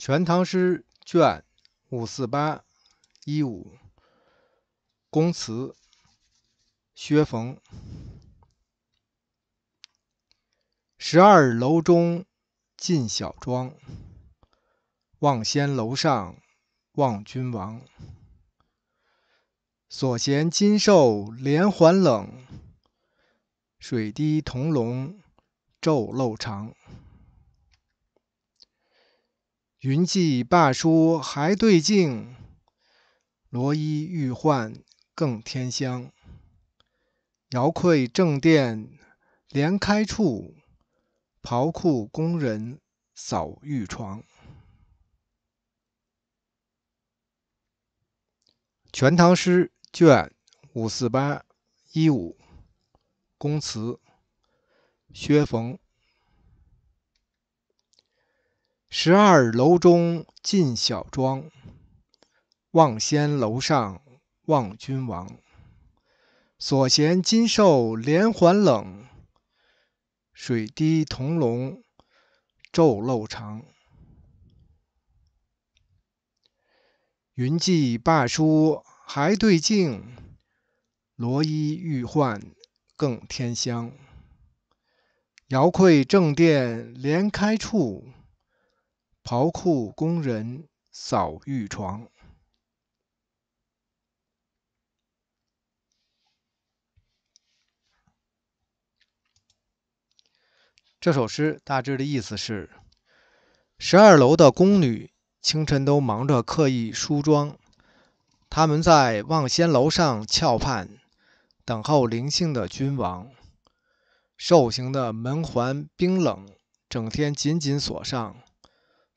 《全唐诗》卷五四八一五，公词，薛逢。十二楼中进小庄，望仙楼上望君王。所衔金兽连环冷，水滴铜龙昼漏长。云髻罢书还对镜，罗衣欲换更添香。遥窥正殿帘开处，袍库工人扫玉床。《全唐诗》卷五四八一五，公词，薛逢。十二楼中尽晓庄，望仙楼上望君王。所衔金兽连环冷，水滴铜龙昼漏长。云髻罢梳还对镜，罗衣欲换更添香。遥窥正殿连开处。袍库工人扫玉床。这首诗大致的意思是：十二楼的宫女清晨都忙着刻意梳妆，她们在望仙楼上翘盼，等候灵性的君王。兽形的门环冰冷，整天紧紧锁上。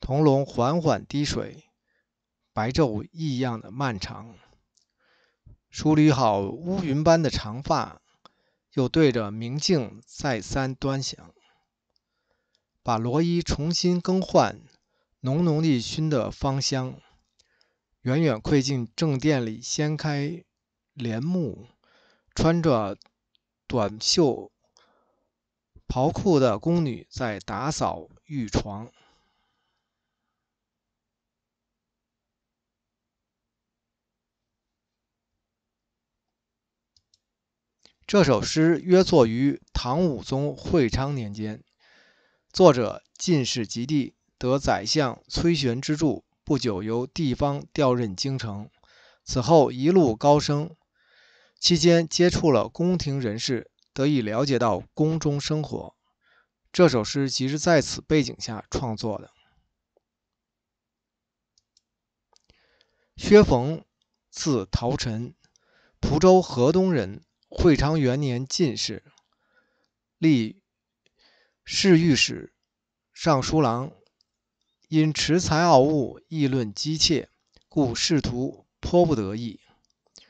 铜龙缓缓滴水，白昼异样的漫长。梳理好乌云般的长发，又对着明镜再三端详，把罗衣重新更换。浓浓的熏的芳香，远远窥进正殿里，掀开帘幕，穿着短袖袍裤的宫女在打扫浴床。这首诗约作于唐武宗会昌年间，作者进士及第，得宰相崔玄之助，不久由地方调任京城，此后一路高升，期间接触了宫廷人士，得以了解到宫中生活。这首诗即是在此背景下创作的。薛逢，字陶臣，蒲州河东人。会昌元年进士，历侍御史、尚书郎，因恃才傲物，议论激切，故仕途颇不得意。《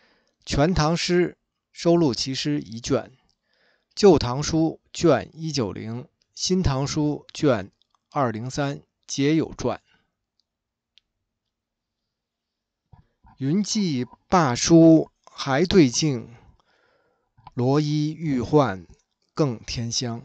全唐诗》收录其诗一卷，《旧唐书》卷一九零，《新唐书》卷二零三皆有传。云髻罢书还对镜。罗衣欲换，更添香。